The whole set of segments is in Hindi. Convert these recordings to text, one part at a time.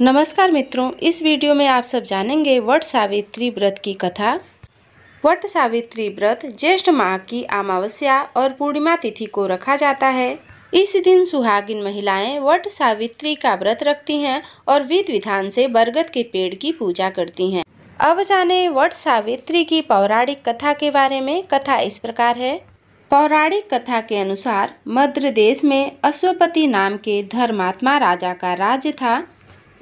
नमस्कार मित्रों इस वीडियो में आप सब जानेंगे वट सावित्री व्रत की कथा वट सावित्री व्रत ज्येष्ठ माह की अमावस्या और पूर्णिमा तिथि को रखा जाता है इस दिन सुहागिन महिलाएं वट सावित्री का व्रत रखती हैं और विध विधान से बरगद के पेड़ की पूजा करती हैं अब जाने वट सावित्री की पौराणिक कथा के बारे में कथा इस प्रकार है पौराणिक कथा के अनुसार मध्य देश में अश्वपति नाम के धर्मात्मा राजा का राज्य था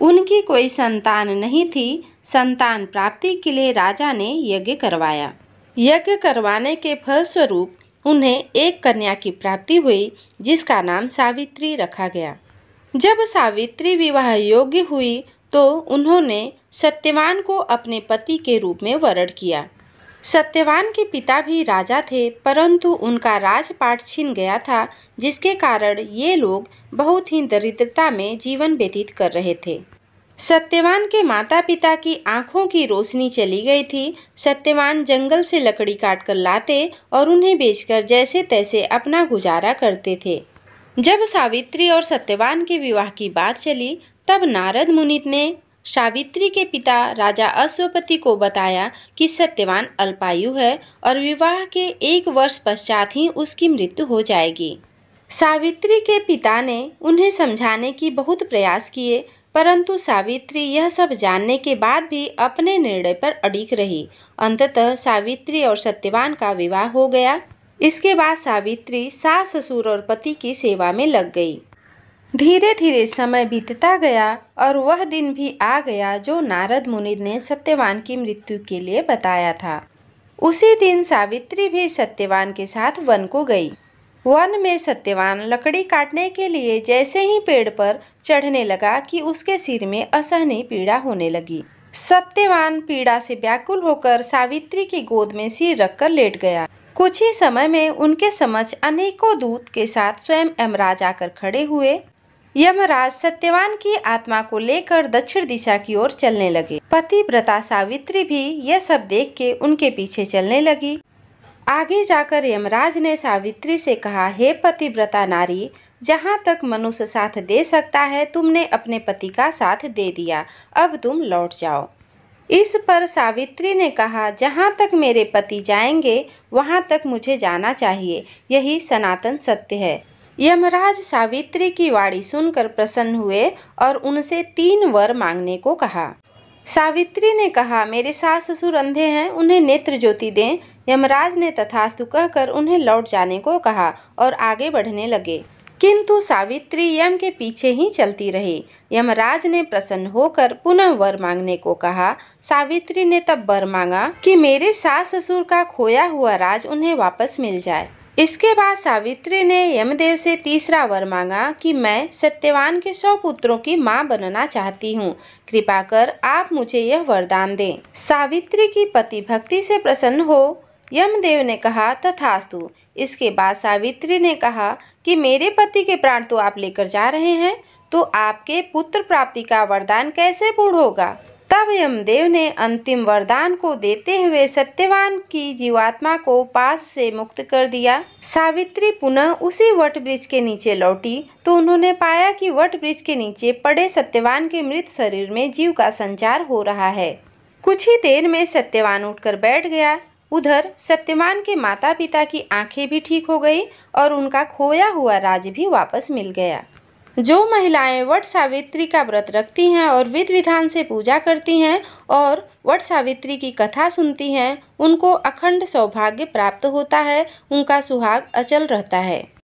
उनकी कोई संतान नहीं थी संतान प्राप्ति के लिए राजा ने यज्ञ करवाया यज्ञ करवाने के फलस्वरूप उन्हें एक कन्या की प्राप्ति हुई जिसका नाम सावित्री रखा गया जब सावित्री विवाह योग्य हुई तो उन्होंने सत्यवान को अपने पति के रूप में वरण किया सत्यवान के पिता भी राजा थे परंतु उनका राजपाट छीन गया था जिसके कारण ये लोग बहुत ही दरिद्रता में जीवन व्यतीत कर रहे थे सत्यवान के माता पिता की आंखों की रोशनी चली गई थी सत्यवान जंगल से लकड़ी काट कर लाते और उन्हें बेचकर जैसे तैसे अपना गुजारा करते थे जब सावित्री और सत्यवान के विवाह की बात चली तब नारद मुनित ने सावित्री के पिता राजा अश्वपति को बताया कि सत्यवान अल्पायु है और विवाह के एक वर्ष पश्चात ही उसकी मृत्यु हो जाएगी सावित्री के पिता ने उन्हें समझाने की बहुत प्रयास किए परंतु सावित्री यह सब जानने के बाद भी अपने निर्णय पर अड़िग रही अंततः सावित्री और सत्यवान का विवाह हो गया इसके बाद सावित्री सास ससुर और पति की सेवा में लग गई धीरे धीरे समय बीतता गया और वह दिन भी आ गया जो नारद मुनि ने सत्यवान की मृत्यु के लिए बताया था उसी दिन सावित्री भी सत्यवान के साथ वन को गई वन में सत्यवान लकड़ी काटने के लिए जैसे ही पेड़ पर चढ़ने लगा कि उसके सिर में असहनीय पीड़ा होने लगी सत्यवान पीड़ा से व्याकुल होकर सावित्री की गोद में सिर रखकर लेट गया कुछ ही समय में उनके समझ अनेकों दूत के साथ स्वयं यमराज आकर खड़े हुए यमराज सत्यवान की आत्मा को लेकर दक्षिण दिशा की ओर चलने लगे पतिव्रता सावित्री भी यह सब देख के उनके पीछे चलने लगी आगे जाकर यमराज ने सावित्री से कहा हे पतिव्रता नारी जहाँ तक मनुष्य साथ दे सकता है तुमने अपने पति का साथ दे दिया अब तुम लौट जाओ इस पर सावित्री ने कहा जहाँ तक मेरे पति जाएंगे वहाँ तक मुझे जाना चाहिए यही सनातन सत्य है यमराज सावित्री की वाणी सुनकर प्रसन्न हुए और उनसे तीन वर मांगने को कहा सावित्री ने कहा मेरे सास ससुर अंधे हैं उन्हें नेत्र ज्योति दें यमराज ने तथास्तु कहकर उन्हें लौट जाने को कहा और आगे बढ़ने लगे किंतु सावित्री यम के पीछे ही चलती रही यमराज ने प्रसन्न होकर पुनः वर मांगने को कहा सावित्री ने तब वर मांगा कि मेरे सास ससुर का खोया हुआ राज उन्हें वापस मिल जाए इसके बाद सावित्री ने यमदेव से तीसरा वर मांगा कि मैं सत्यवान के सौ पुत्रों की मां बनना चाहती हूं। कृपा कर आप मुझे यह वरदान दें सावित्री की पति भक्ति से प्रसन्न हो यमदेव ने कहा तथास्तु इसके बाद सावित्री ने कहा कि मेरे पति के प्राण तो आप लेकर जा रहे हैं तो आपके पुत्र प्राप्ति का वरदान कैसे पूर्ण होगा तब यमदेव ने अंतिम वरदान को देते हुए सत्यवान की जीवात्मा को पास से मुक्त कर दिया सावित्री पुनः उसी वट ब्रिज के नीचे लौटी तो उन्होंने पाया कि वट ब्रिज के नीचे पड़े सत्यवान के मृत शरीर में जीव का संचार हो रहा है कुछ ही देर में सत्यवान उठकर बैठ गया उधर सत्यवान के माता पिता की आंखें भी ठीक हो गई और उनका खोया हुआ राज भी वापस मिल गया जो महिलाएं वट सावित्री का व्रत रखती हैं और विधि विधान से पूजा करती हैं और वट सावित्री की कथा सुनती हैं उनको अखंड सौभाग्य प्राप्त होता है उनका सुहाग अचल रहता है